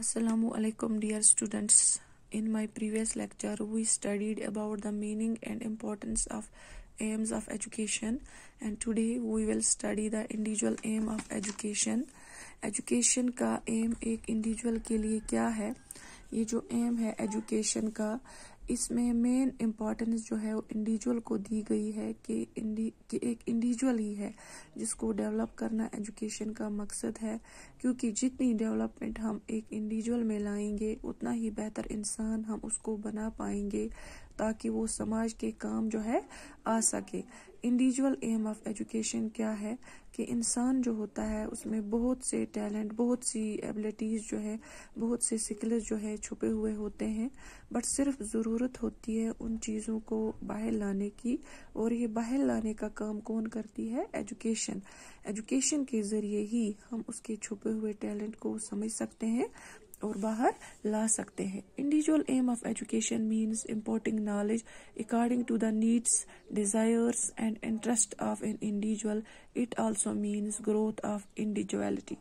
Assalamu alaikum dear students in my previous lecture we studied about the meaning and importance of aims of education and today we will study the individual aim of education education ka aim ek individual ke liye kya hai ये जो aim है education का इसमें main importance जो है वो individual को दी गई है कि इंडी कि एक इंडिविजुअल ही है जिसको डेवलप करना एजुकेशन का मकसद है क्योंकि जितनी डेवलपमेंट हम एक इंडिविजुअल में लाएंगे उतना ही बेहतर इंसान हम उसको बना पाएंगे ताकि वो समाज के काम जो है आ सके इंडिविजुअल एम ऑफ एजुकेशन क्या है कि इंसान जो होता है उसमें बहुत से टैलेंट बहुत सी एबिलिटीज़ जो है बहुत से स्किल्स जो है छुपे हुए होते हैं बट सिर्फ ज़रूरत होती है उन चीज़ों को बाहर लाने की और ये बाहर लाने का काम कौन करती है एजुकेशन एजुकेशन के ज़रिए ही हम उसके छुपे हुए टैलेंट को समझ सकते हैं और बाहर ला सकते हैं individual aim of education means importing knowledge according to the needs desires and interest of an individual it also means growth of individuality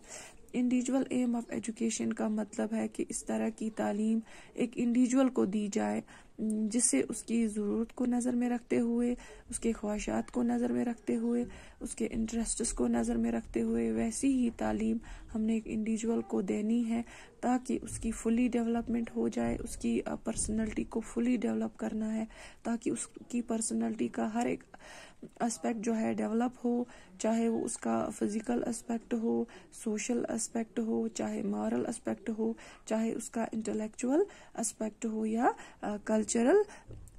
individual aim of education का मतलब है कि इस तरह की तालीम एक इंडिविजुअल को दी जाए जिससे उसकी ज़रूरत को नज़र में रखते हुए उसके ख्वाहिशात को नज़र में रखते हुए उसके इंटरेस्ट्स को नज़र में रखते हुए वैसी ही तालीम हमने एक इंडिविजुअल को देनी है ताकि उसकी फुली डेवलपमेंट हो जाए उसकी पर्सनैलिटी को फुली डेवलप करना है ताकि उसकी पर्सनैलिटी का हर एक एस्पेक्ट जो है डेवलप हो चाहे वो उसका फिजिकल एस्पेक्ट हो सोशल एस्पेक्ट हो चाहे मॉरल एस्पेक्ट हो चाहे उसका इंटेलेक्चुअल एस्पेक्ट हो या cultural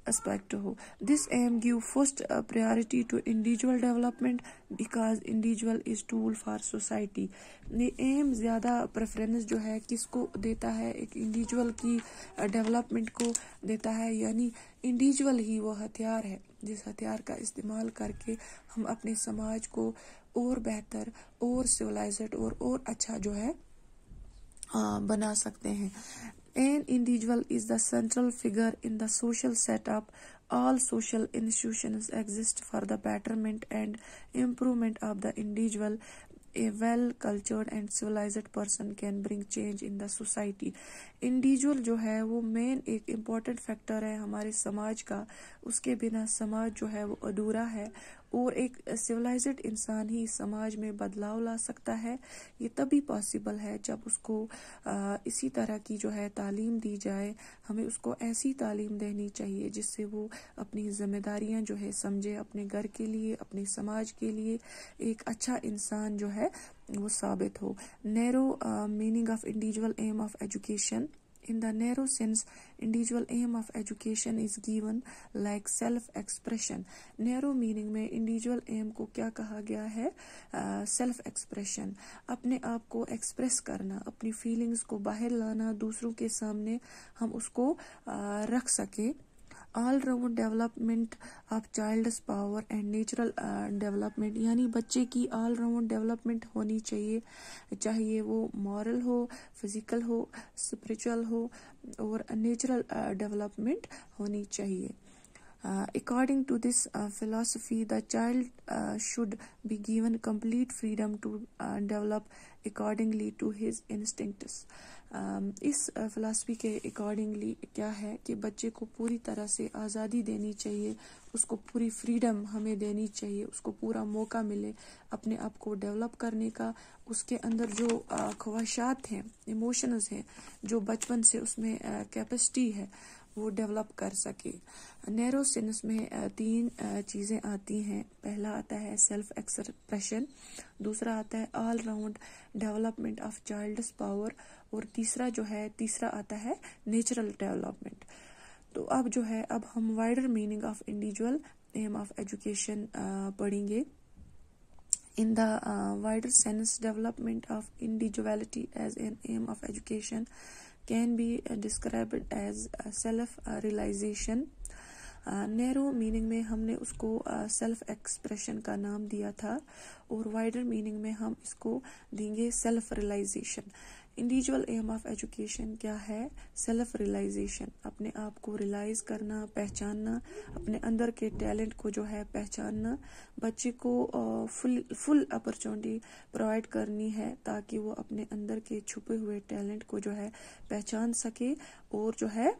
aspect ho this aim give first priority to individual development because individual is tool for society ये aim ज़्यादा preference जो है किसको देता है एक individual की development को देता है यानी individual ही वो हथियार है जिस हथियार का इस्तेमाल करके हम अपने समाज को और बेहतर और सिविलाइज्ड और और अच्छा जो है आ, बना सकते हैं An individual is the central figure in the social setup. All social institutions exist for the betterment and improvement of the individual. A well cultured and civilized person can bring change in the society. individual jo hai wo main ek important factor hai hamare samaj ka uske bina samaj jo hai wo adhura hai और एक civilised इंसान ही समाज में बदलाव ला सकता है ये तभी पॉसिबल है जब उसको इसी तरह की जो है तालीम दी जाए हमें उसको ऐसी तालीम देनी चाहिए जिससे वो अपनी जिम्मेदारियां जो है समझे अपने घर के लिए अपने समाज के लिए एक अच्छा इंसान जो है वो साबित हो narrow meaning of individual aim of education In the narrow sense, individual aim of education is given like self expression. Narrow meaning mein individual aim ko kya kaha gaya hai uh, self expression apne aap ko express karna apni feelings ko bahar lana dusron ke samne hum usko uh, rakh sake all round development of child's power and natural development यानी बच्चे की all round development होनी चाहिए चाहिए वो moral हो physical हो spiritual हो और नेचुरल डेवलपमेंट uh, होनी चाहिए according to this philosophy the child should be given complete freedom to develop accordingly to his instincts Um, इस फ़िलासफ़ी uh, के अकॉर्डिंगली क्या है कि बच्चे को पूरी तरह से आज़ादी देनी चाहिए उसको पूरी फ्रीडम हमें देनी चाहिए उसको पूरा मौका मिले अपने आप को डेवलप करने का उसके अंदर जो uh, ख्वाहिशात हैं इमोशंस हैं जो बचपन से उसमें कैपेसिटी uh, है वो डेवलप कर सके सिनस में तीन चीज़ें आती हैं पहला आता है सेल्फ एक्सप्रेशन दूसरा आता है all round development of child's power और तीसरा जो है तीसरा आता है नेचुरल डेवलपमेंट तो अब जो है अब हम wider meaning of individual aim of education पढ़ेंगे in the wider sense development of individuality as an aim of education can be uh, described as self realization narrow uh, meaning में हमने उसको सेल्फ uh, एक्सप्रेशन का नाम दिया था और wider meaning में हम इसको देंगे self realization individual aim of education क्या है सेल्फ रियलाइजेशन अपने आप को रियलाइज करना पहचानना अपने अंदर के टैलेंट को जो है पहचानना बच्चे को फुल फुल अपॉर्चुनिटी प्रोवाइड करनी है ताकि वो अपने अंदर के छुपे हुए टैलेंट को जो है पहचान सके और जो है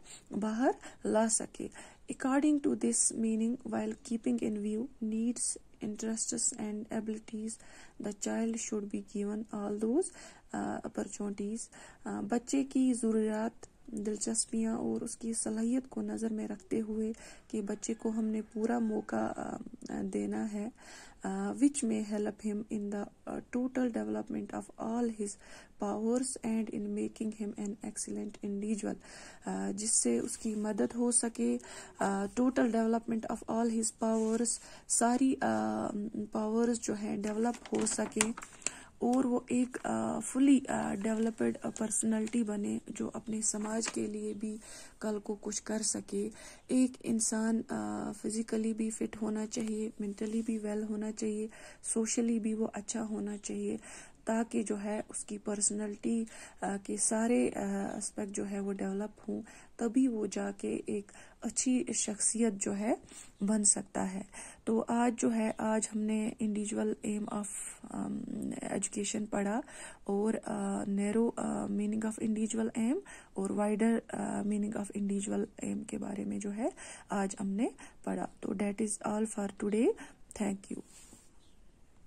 बाहर ला सके according to this meaning while keeping in view needs interests and abilities the child should be given all those opportunities बच्चे की ज़रूरियात दिलचस्पियाँ और उसकी सलाहियत को नज़र में रखते हुए कि बच्चे को हमने पूरा मौका देना है uh, which may help him in the uh, total development of all his powers and in making him an excellent individual uh, जिससे उसकी मदद हो सके total development of all his powers सारी powers जो है develop हो सके और वो एक फुली डेवलप्ड पर्सनालिटी बने जो अपने समाज के लिए भी कल को कुछ कर सके एक इंसान फिज़िकली भी फिट होना चाहिए मेंटली भी वेल होना चाहिए सोशली भी वो अच्छा होना चाहिए ताकि जो है उसकी पर्सनैलिटी के सारे एस्पेक्ट जो है वो डेवलप हों तभी वो जाके एक अच्छी शख्सियत जो है बन सकता है तो आज जो है आज हमने इंडिविजुअल एम ऑफ एजुकेशन पढ़ा और narrow meaning of individual aim और wider meaning of individual aim के बारे में जो है आज हमने पढ़ा तो that is all for today thank you